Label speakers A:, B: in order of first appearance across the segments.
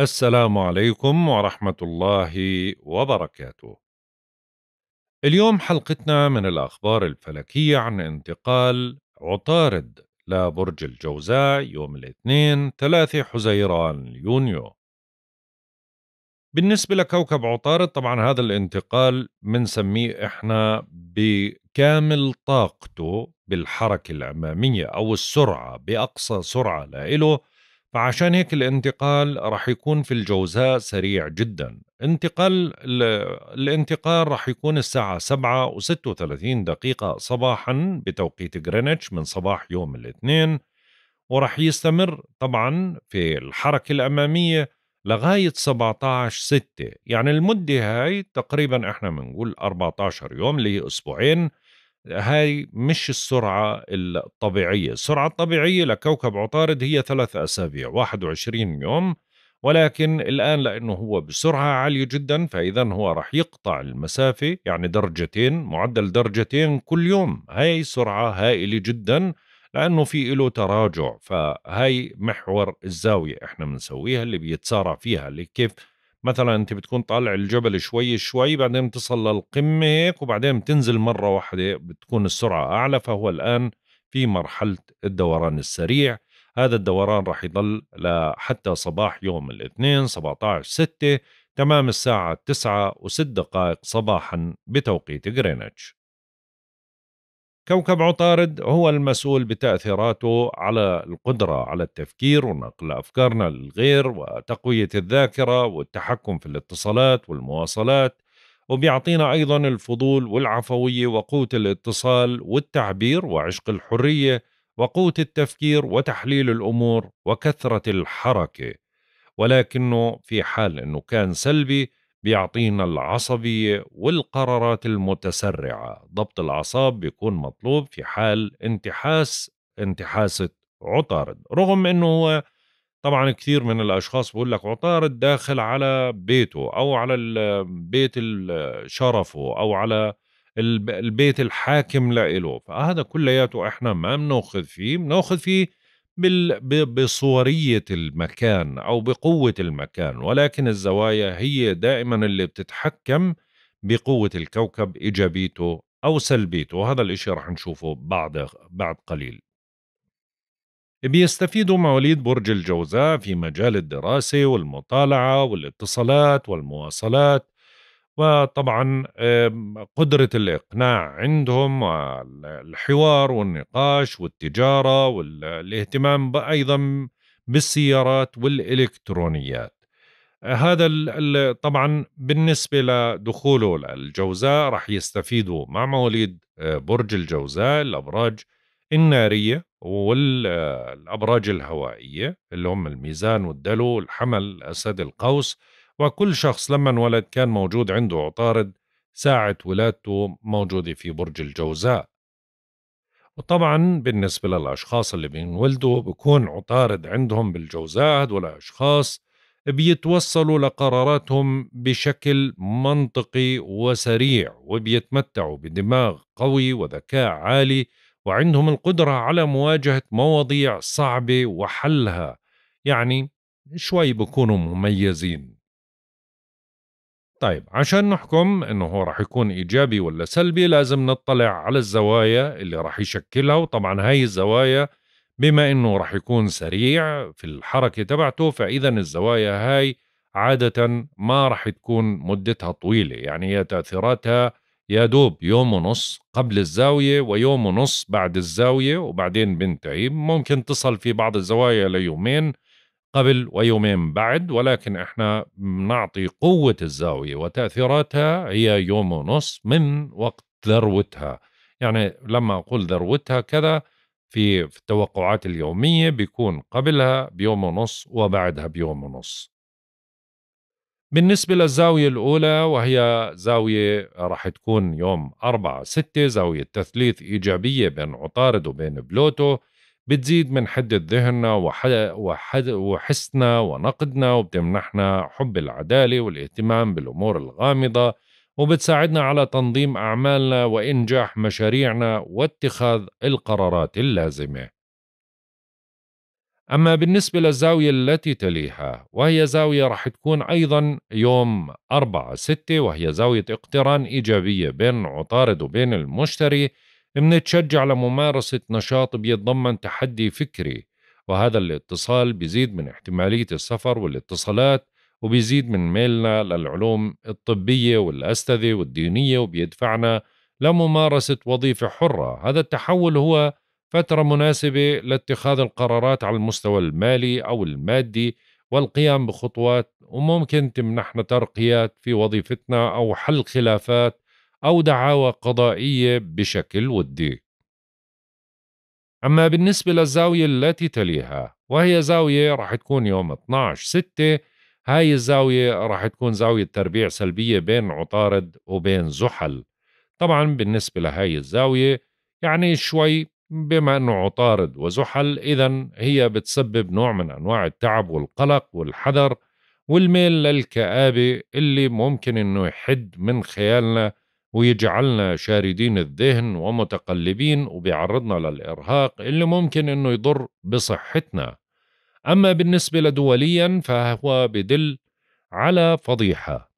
A: السلام عليكم ورحمة الله وبركاته. اليوم حلقتنا من الأخبار الفلكية عن انتقال عطارد لبرج الجوزاء يوم الاثنين 3 حزيران يونيو. بالنسبة لكوكب عطارد طبعا هذا الانتقال بنسميه احنا بكامل طاقته بالحركة الأمامية أو السرعة بأقصى سرعة لإله فعشان هيك الانتقال راح يكون في الجوزاء سريع جدا انتقال الانتقال راح يكون الساعة 7 و36 دقيقة صباحا بتوقيت غرينتش من صباح يوم الاثنين وراح يستمر طبعا في الحركة الأمامية لغاية 17 6 يعني المدة هاي تقريبا احنا بنقول 14 يوم اللي هي أسبوعين هاي مش السرعة الطبيعية السرعة الطبيعية لكوكب عطارد هي ثلاث أسابيع 21 يوم ولكن الآن لأنه هو بسرعة عالية جدا فإذا هو رح يقطع المسافة يعني درجتين معدل درجتين كل يوم هاي سرعة هائلة جدا لأنه في له تراجع فهاي محور الزاوية إحنا بنسويها اللي بيتسارع فيها اللي كيف مثلا انت بتكون طالع الجبل شوي شوي بعدين بتصل للقمه هيك وبعدين بتنزل مره واحده بتكون السرعه اعلى فهو الان في مرحله الدوران السريع هذا الدوران راح يضل لحتى صباح يوم الاثنين 17 6 تمام الساعة 9 و6 دقائق صباحا بتوقيت غرينتش كوكب عطارد هو المسؤول بتأثيراته على القدرة على التفكير ونقل أفكارنا للغير وتقوية الذاكرة والتحكم في الاتصالات والمواصلات وبيعطينا أيضا الفضول والعفوية وقوة الاتصال والتعبير وعشق الحرية وقوة التفكير وتحليل الأمور وكثرة الحركة ولكنه في حال أنه كان سلبي بيعطينا العصبية والقرارات المتسرعة ضبط الأعصاب بيكون مطلوب في حال انتحاس انتحاسة عطارد رغم أنه هو طبعا كثير من الأشخاص بيقول لك عطارد داخل على بيته أو على البيت شرفه أو على البيت الحاكم لإله فهذا كلياته احنا ما بناخذ فيه بناخذ فيه بصورية المكان أو بقوة المكان ولكن الزوايا هي دائما اللي بتتحكم بقوة الكوكب إيجابيته أو سلبيته وهذا الإشي رح نشوفه بعد, بعد قليل بيستفيدوا مواليد برج الجوزاء في مجال الدراسة والمطالعة والاتصالات والمواصلات وطبعا قدرة الإقناع عندهم الحوار والنقاش والتجارة والاهتمام أيضا بالسيارات والإلكترونيات هذا طبعا بالنسبة لدخوله للجوزاء رح يستفيدوا مع مواليد آه، برج الجوزاء الأبراج النارية والأبراج الهوائية اللي هم الميزان والدلو الحمل أسد القوس وكل شخص لما انولد كان موجود عنده عطارد ساعة ولادته موجودة في برج الجوزاء وطبعا بالنسبة للأشخاص اللي بينولدوا بكون عطارد عندهم بالجوزاء هدول أشخاص بيتوصلوا لقراراتهم بشكل منطقي وسريع وبيتمتعوا بدماغ قوي وذكاء عالي وعندهم القدرة على مواجهة مواضيع صعبة وحلها يعني شوي بكونوا مميزين طيب عشان نحكم انه هو راح يكون ايجابي ولا سلبي لازم نطلع على الزوايا اللي راح يشكلها وطبعا هاي الزوايا بما انه راح يكون سريع في الحركه تبعته فاذا الزوايا هاي عاده ما راح تكون مدتها طويله يعني هي تاثيراتها يا دوب يوم ونص قبل الزاويه ويوم ونص بعد الزاويه وبعدين بنتهي ممكن تصل في بعض الزوايا ليومين قبل ويومين بعد ولكن احنا بنعطي قوة الزاوية وتأثيراتها هي يوم ونص من وقت ذروتها يعني لما أقول ذروتها كذا في التوقعات اليومية بيكون قبلها بيوم ونص وبعدها بيوم ونص بالنسبة للزاوية الأولى وهي زاوية راح تكون يوم 4 6 زاوية تثليث إيجابية بين عطارد وبين بلوتو بتزيد من حدة ذهننا وحد وحد وحسنا ونقدنا وبتمنحنا حب العدالة والاهتمام بالأمور الغامضة وبتساعدنا على تنظيم أعمالنا وإنجاح مشاريعنا واتخاذ القرارات اللازمة أما بالنسبة للزاوية التي تليها وهي زاوية رح تكون أيضا يوم 4 6 وهي زاوية اقتران إيجابية بين عطارد وبين المشتري منتشجع لممارسة نشاط بيتضمن تحدي فكري وهذا الاتصال بيزيد من احتمالية السفر والاتصالات وبيزيد من ميلنا للعلوم الطبية والأستاذة والدينية وبيدفعنا لممارسة وظيفة حرة هذا التحول هو فترة مناسبة لاتخاذ القرارات على المستوى المالي أو المادي والقيام بخطوات وممكن تمنحنا ترقيات في وظيفتنا أو حل خلافات أو دعاوى قضائية بشكل ودي. أما بالنسبة للزاوية التي تليها وهي زاوية راح تكون يوم 12 6 هاي الزاوية راح تكون زاوية تربيع سلبية بين عطارد وبين زحل طبعا بالنسبة لهاي الزاوية يعني شوي بما أنه عطارد وزحل إذا هي بتسبب نوع من أنواع التعب والقلق والحذر والميل للكآبة اللي ممكن أنه يحد من خيالنا ويجعلنا شاردين الذهن ومتقلبين وبيعرضنا للإرهاق اللي ممكن أنه يضر بصحتنا أما بالنسبة لدوليا فهو بدل على فضيحة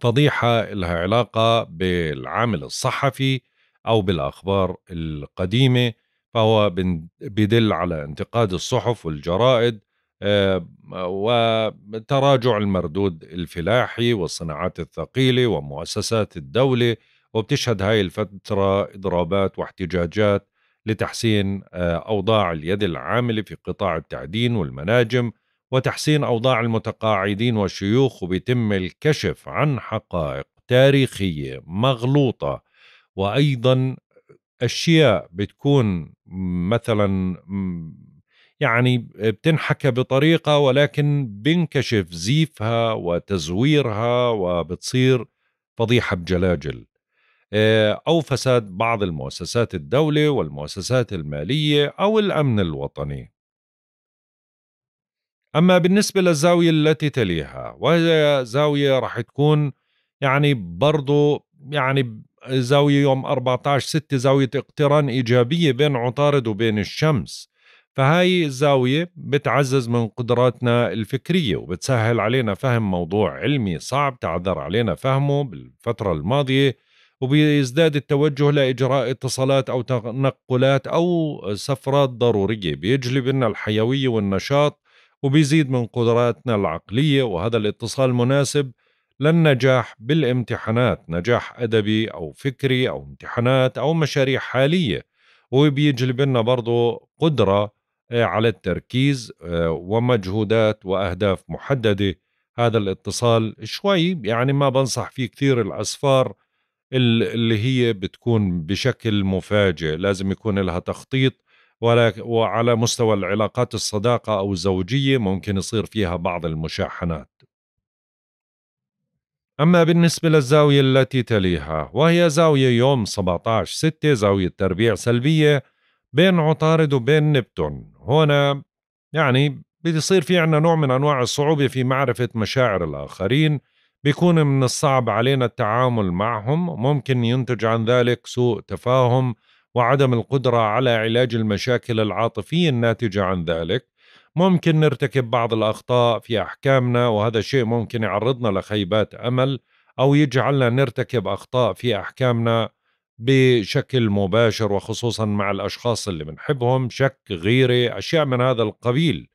A: فضيحة لها علاقة بالعامل الصحفي أو بالأخبار القديمة فهو بدل على انتقاد الصحف والجرائد آه، وتراجع المردود الفلاحي والصناعات الثقيلة ومؤسسات الدولة وبتشهد هاي الفترة إضرابات واحتجاجات لتحسين آه، أوضاع اليد العاملة في قطاع التعدين والمناجم وتحسين أوضاع المتقاعدين والشيوخ وبيتم الكشف عن حقائق تاريخية مغلوطة وأيضا أشياء بتكون مثلا يعني بتنحكى بطريقة ولكن بينكشف زيفها وتزويرها وبتصير فضيحة بجلاجل آه، أو فساد بعض المؤسسات الدولة والمؤسسات المالية أو الأمن الوطني أما بالنسبة للزاوية التي تليها وهي زاوية راح تكون يعني برضو يعني زاوية يوم 14 6 زاوية اقتران إيجابية بين عطارد وبين الشمس فهاي الزاوية بتعزز من قدراتنا الفكرية وبتسهل علينا فهم موضوع علمي صعب تعذر علينا فهمه بالفترة الماضية وبيزداد التوجه لإجراء اتصالات أو تنقلات أو سفرات ضرورية بيجلب لنا الحيوية والنشاط وبيزيد من قدراتنا العقلية وهذا الاتصال مناسب للنجاح بالامتحانات نجاح أدبي أو فكري أو امتحانات أو مشاريع حالية وبيجلب لنا برضو قدرة آه، على التركيز آه، ومجهودات واهداف محدده هذا الاتصال شوي يعني ما بنصح فيه كثير الاسفار اللي هي بتكون بشكل مفاجئ لازم يكون لها تخطيط وعلى مستوى العلاقات الصداقة أو الزوجية ممكن يصير فيها بعض المشاحنات أما بالنسبة للزاوية التي تليها وهي زاوية يوم 17 6 زاوية تربيع سلبية بين عطارد وبين نبتون هنا يعني بيصير في عنا نوع من أنواع الصعوبة في معرفة مشاعر الآخرين بيكون من الصعب علينا التعامل معهم ممكن ينتج عن ذلك سوء تفاهم وعدم القدرة على علاج المشاكل العاطفية الناتجة عن ذلك ممكن نرتكب بعض الأخطاء في أحكامنا وهذا الشيء ممكن يعرضنا لخيبات أمل أو يجعلنا نرتكب أخطاء في أحكامنا بشكل مباشر وخصوصا مع الاشخاص اللي بنحبهم شك غيره اشياء من هذا القبيل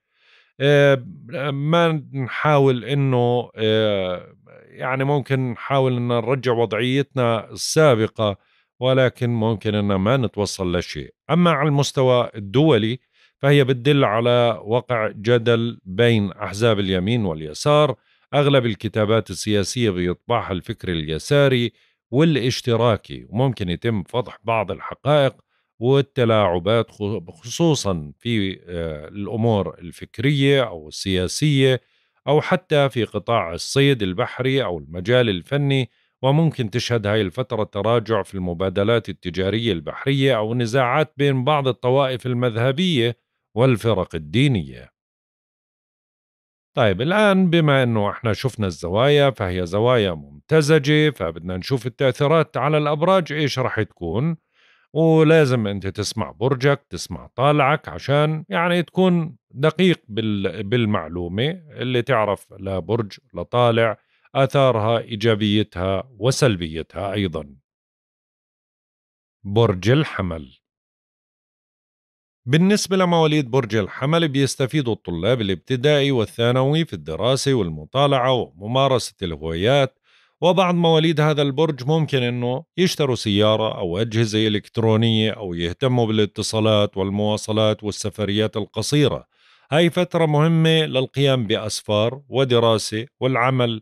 A: آه، ما نحاول انه آه، يعني ممكن نحاول ان نرجع وضعيتنا السابقه ولكن ممكن ان ما نتوصل لشيء اما على المستوى الدولي فهي بتدل على وقع جدل بين احزاب اليمين واليسار اغلب الكتابات السياسيه بيطبعها الفكر اليساري والاشتراكي وممكن يتم فضح بعض الحقائق والتلاعبات خصوصا في آه، الامور الفكريه او السياسيه او حتى في قطاع الصيد البحري او المجال الفني وممكن تشهد هاي الفترة تراجع في المبادلات التجارية البحرية أو نزاعات بين بعض الطوائف المذهبية والفرق الدينية طيب الآن بما أنه احنا شفنا الزوايا فهي زوايا ممتزجة فبدنا نشوف التأثيرات على الأبراج إيش رح تكون ولازم أنت تسمع برجك تسمع طالعك عشان يعني تكون دقيق بالمعلومة اللي تعرف لبرج لطالع آثارها إيجابيتها وسلبيتها أيضا برج الحمل بالنسبة لمواليد برج الحمل بيستفيدوا الطلاب الابتدائي والثانوي في الدراسة والمطالعة وممارسة الهوايات وبعض مواليد هذا البرج ممكن انه يشتروا سيارة او اجهزة الكترونية او يهتموا بالاتصالات والمواصلات والسفريات القصيرة هاي فترة مهمة للقيام بأسفار ودراسة والعمل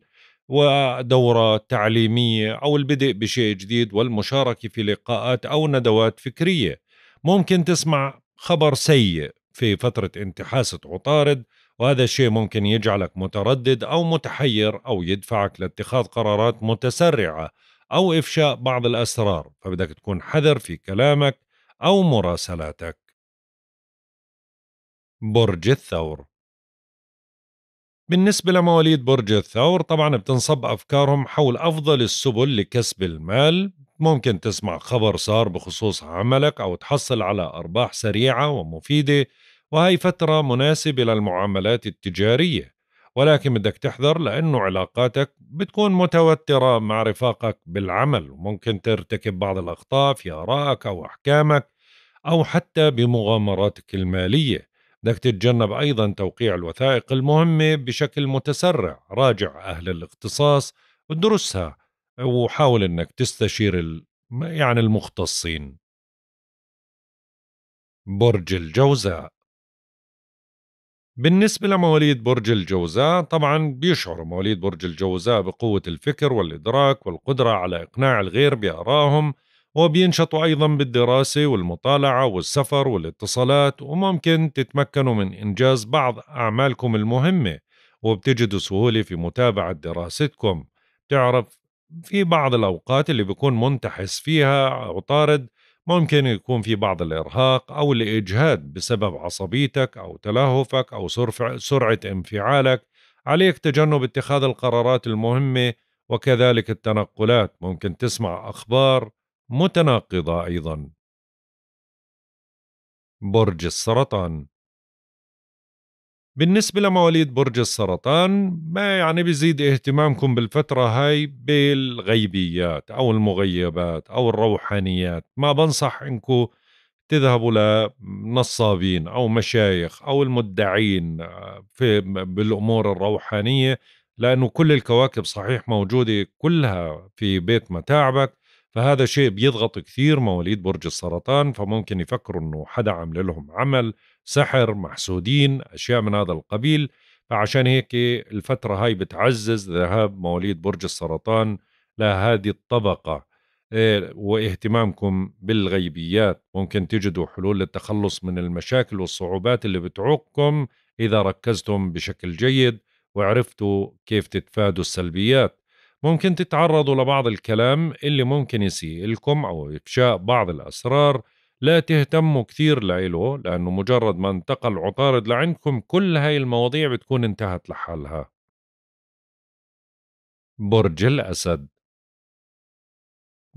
A: ودورات تعليمية أو البدء بشيء جديد والمشاركة في لقاءات أو ندوات فكرية ممكن تسمع خبر سيء في فترة انتحاسة عطارد وهذا الشيء ممكن يجعلك متردد أو متحير أو يدفعك لاتخاذ قرارات متسرعة أو إفشاء بعض الأسرار فبدك تكون حذر في كلامك أو مراسلاتك برج الثور بالنسبة لمواليد برج الثور طبعا بتنصب أفكارهم حول أفضل السبل لكسب المال ممكن تسمع خبر صار بخصوص عملك أو تحصل على أرباح سريعة ومفيدة وهي فترة مناسبة للمعاملات التجارية ولكن بدك تحذر لأنه علاقاتك بتكون متوترة مع رفاقك بالعمل وممكن ترتكب بعض الأخطاء في آرائك أو أحكامك أو حتى بمغامراتك المالية بدك تتجنب أيضا توقيع الوثائق المهمة بشكل متسرع راجع أهل الاختصاص ودرسها وحاول انك تستشير يعني المختصين برج الجوزاء بالنسبة لمواليد برج الجوزاء طبعا بيشعر مواليد برج الجوزاء بقوة الفكر والإدراك والقدرة على إقناع الغير بآرائهم وبينشطوا أيضا بالدراسة والمطالعة والسفر والاتصالات وممكن تتمكنوا من إنجاز بعض أعمالكم المهمة وبتجدوا سهولة في متابعة دراستكم تعرف في بعض الأوقات اللي بيكون منتحس فيها أو طارد ممكن يكون في بعض الإرهاق أو الإجهاد بسبب عصبيتك أو تلهفك أو سرعة انفعالك عليك تجنب اتخاذ القرارات المهمة وكذلك التنقلات ممكن تسمع أخبار متناقضة أيضا برج السرطان بالنسبة لمواليد برج السرطان ما يعني بيزيد اهتمامكم بالفترة هاي بالغيبيات أو المغيبات أو الروحانيات ما بنصح إنكم تذهبوا لنصابين أو مشايخ أو المدعين آه، في بالأمور الروحانية لأنه كل الكواكب صحيح موجودة كلها في بيت متاعبك فهذا شيء بيضغط كثير مواليد برج السرطان فممكن يفكروا انه حدا عمل لهم عمل سحر محسودين اشياء من هذا القبيل فعشان هيك الفترة هاي بتعزز ذهاب مواليد برج السرطان لهذه الطبقة آه، واهتمامكم بالغيبيات ممكن تجدوا حلول للتخلص من المشاكل والصعوبات اللي بتعوقكم إذا ركزتم بشكل جيد وعرفتوا كيف تتفادوا السلبيات ممكن تتعرضوا لبعض الكلام اللي ممكن يسيء لكم أو إفشاء بعض الأسرار لا تهتموا كثير لإله لأنه مجرد ما انتقل عطارد لعندكم كل هاي المواضيع بتكون انتهت لحالها برج الأسد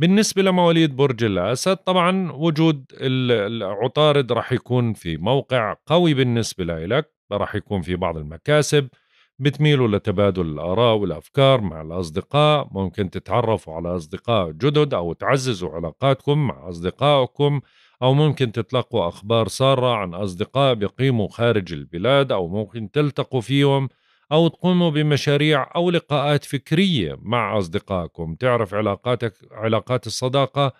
A: بالنسبة لمواليد برج الأسد طبعا وجود العطارد رح يكون في موقع قوي بالنسبة لإلك رح يكون في بعض المكاسب بتميلوا لتبادل الآراء والأفكار مع الأصدقاء ممكن تتعرفوا على أصدقاء جدد أو تعززوا علاقاتكم مع أصدقائكم أو ممكن تتلقوا أخبار سارة عن أصدقاء بيقيموا خارج البلاد أو ممكن تلتقوا فيهم أو تقوموا بمشاريع أو لقاءات فكرية مع أصدقائكم تعرف علاقاتك علاقات الصداقة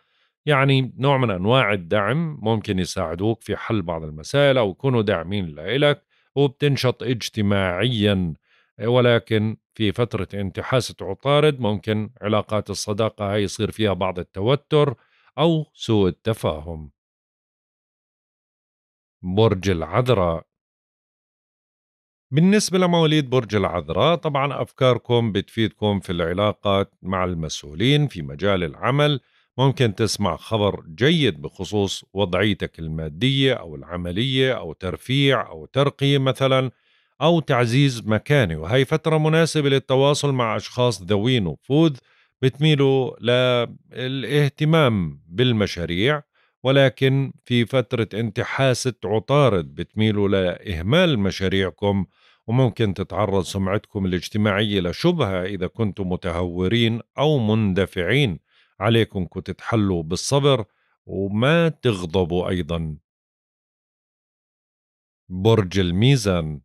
A: يعني نوع من أنواع الدعم ممكن يساعدوك في حل بعض المسائل أو يكونوا داعمين لإلك وبتنشط اجتماعياً ولكن في فترة انتحاسة عطارد ممكن علاقات الصداقة هاي يصير فيها بعض التوتر أو سوء التفاهم برج العذراء بالنسبة لمواليد برج العذراء طبعا أفكاركم بتفيدكم في العلاقات مع المسؤولين في مجال العمل ممكن تسمع خبر جيد بخصوص وضعيتك المادية أو العملية أو ترفيع أو ترقية مثلا أو تعزيز مكانه وهي فترة مناسبة للتواصل مع أشخاص ذوي نفوذ بتميلوا للاهتمام بالمشاريع ولكن في فترة انتحاسة عطارد بتميلوا لإهمال مشاريعكم وممكن تتعرض سمعتكم الاجتماعية لشبهة إذا كنتم متهورين أو مندفعين عليكم تتحلوا بالصبر وما تغضبوا أيضا برج الميزان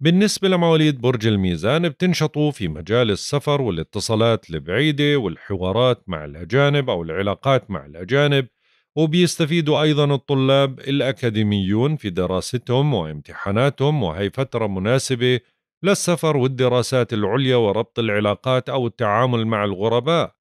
A: بالنسبة لمواليد برج الميزان بتنشطوا في مجال السفر والاتصالات البعيدة والحوارات مع الأجانب أو العلاقات مع الأجانب وبيستفيدوا أيضا الطلاب الأكاديميون في دراستهم وامتحاناتهم وهي فترة مناسبة للسفر والدراسات العليا وربط العلاقات أو التعامل مع الغرباء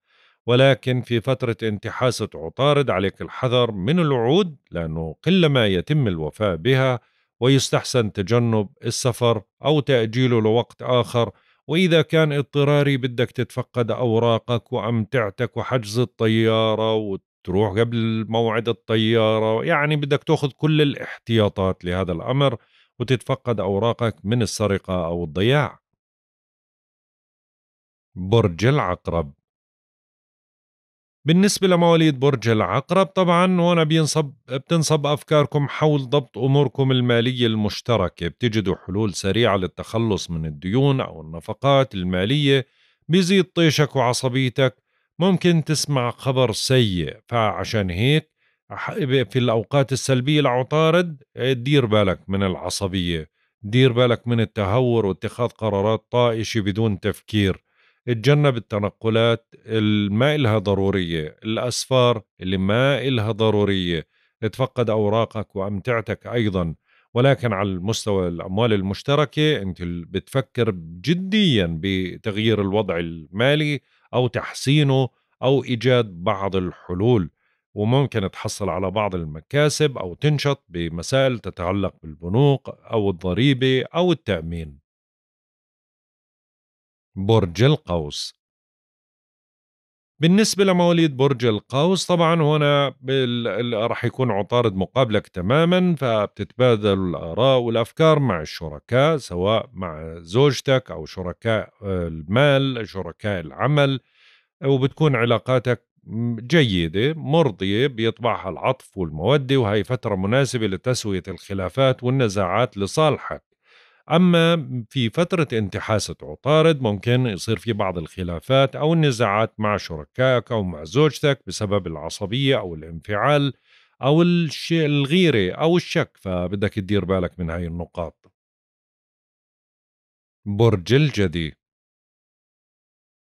A: ولكن في فترة انتحاسة عطارد عليك الحذر من الوعود لأنه قلما يتم الوفاء بها ويستحسن تجنب السفر أو تأجيله لوقت آخر وإذا كان اضطراري بدك تتفقد أوراقك وأمتعتك وحجز الطيارة وتروح قبل موعد الطيارة يعني بدك تأخذ كل الاحتياطات لهذا الأمر وتتفقد أوراقك من السرقة أو الضياع برج العقرب بالنسبة لمواليد برج العقرب طبعا هون بينصب بتنصب أفكاركم حول ضبط أموركم المالية المشتركة بتجدوا حلول سريعة للتخلص من الديون أو النفقات المالية بيزيد طيشك وعصبيتك ممكن تسمع خبر سيء فعشان هيك في الأوقات السلبية العطارد دير بالك من العصبية دير بالك من التهور واتخاذ قرارات طائشة بدون تفكير اتجنب التنقلات ما إلها ضرورية الأسفار اللي ما إلها ضرورية تفقد أوراقك وأمتعتك أيضا ولكن على المستوى الأموال المشتركة أنت بتفكر جديا بتغيير الوضع المالي أو تحسينه أو إيجاد بعض الحلول وممكن تحصل على بعض المكاسب أو تنشط بمسائل تتعلق بالبنوك أو الضريبة أو التأمين برج القوس بالنسبة لمواليد برج القوس طبعا هنا راح يكون عطارد مقابلك تماما فبتتبادل الآراء والأفكار مع الشركاء سواء مع زوجتك أو شركاء المال شركاء العمل وبتكون علاقاتك جيدة مرضية بيطبعها العطف والمودة وهي فترة مناسبة لتسوية الخلافات والنزاعات لصالحك أما في فترة انتحاسة عطارد ممكن يصير في بعض الخلافات أو النزاعات مع شركائك أو مع زوجتك بسبب العصبية أو الانفعال أو الشيء الغيرة أو الشك فبدك تدير بالك من هاي النقاط برج الجدي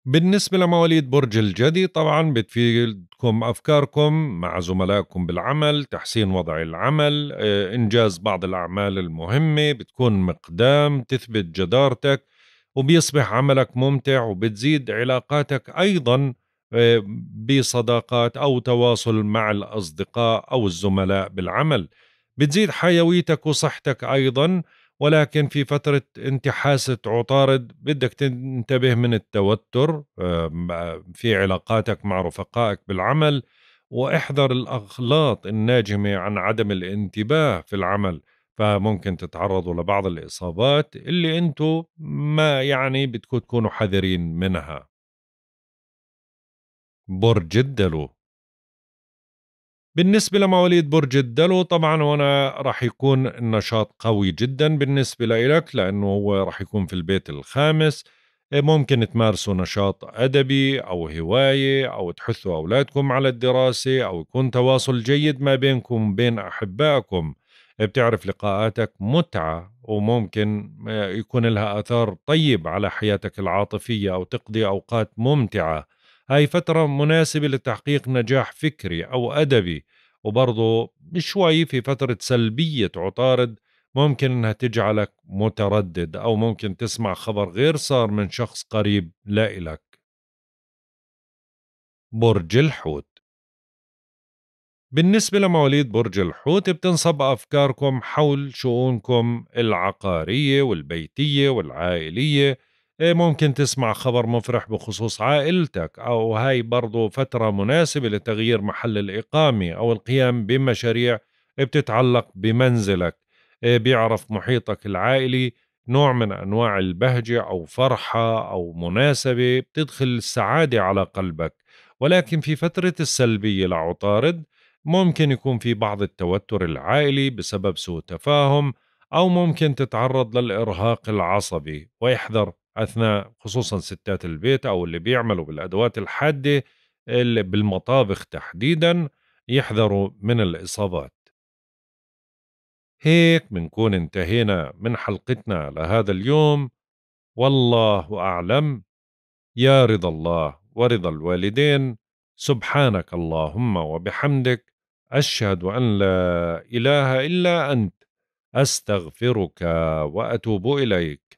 A: بالنسبة لمواليد برج الجدي طبعا بتفيدكم أفكاركم مع زملائكم بالعمل تحسين وضع العمل آه، إنجاز بعض الأعمال المهمة بتكون مقدام تثبت جدارتك وبيصبح عملك ممتع وبتزيد علاقاتك أيضا آه، بصداقات أو تواصل مع الأصدقاء أو الزملاء بالعمل بتزيد حيويتك وصحتك أيضا ولكن في فترة انت حاسة عطارد بدك تنتبه من التوتر آه، في علاقاتك مع رفقائك بالعمل واحذر الأغلاط الناجمة عن عدم الانتباه في العمل فممكن تتعرضوا لبعض الإصابات اللي انتوا ما يعني بدكم تكونوا حذرين منها برج الدلو بالنسبة لمواليد برج الدلو طبعا وانا راح يكون النشاط قوي جدا بالنسبة لإلك لأنه هو راح يكون في البيت الخامس إيه، ممكن تمارسوا نشاط أدبي أو هواية أو تحثوا أولادكم على الدراسة أو يكون تواصل جيد ما بينكم وبين أحبائكم إيه، بتعرف لقاءاتك متعة وممكن إيه، يكون لها آثار طيب على حياتك العاطفية أو تقضي أوقات ممتعة هاي فترة مناسبة لتحقيق نجاح فكري أو أدبي وبرضه شوي في فترة سلبية عطارد ممكن انها تجعلك متردد او ممكن تسمع خبر غير صار من شخص قريب لا إلك برج الحوت بالنسبة لمواليد برج الحوت بتنصب أفكاركم حول شؤونكم العقارية والبيتية والعائلية إيه، ممكن تسمع خبر مفرح بخصوص عائلتك أو هاي برضو فترة مناسبة لتغيير محل الإقامة أو القيام بمشاريع بتتعلق بمنزلك إيه، بيعرف محيطك العائلي نوع من أنواع البهجة أو فرحة أو مناسبة بتدخل السعادة على قلبك ولكن في فترة السلبية لعطارد ممكن يكون في بعض التوتر العائلي بسبب سوء تفاهم أو ممكن تتعرض للإرهاق العصبي ويحذر اثناء خصوصا ستات البيت او اللي بيعملوا بالادوات الحاده اللي بالمطابخ تحديدا يحذروا من الاصابات. هيك بنكون انتهينا من حلقتنا لهذا اليوم والله اعلم يا رضا الله ورضا الوالدين سبحانك اللهم وبحمدك اشهد ان لا اله الا انت استغفرك واتوب اليك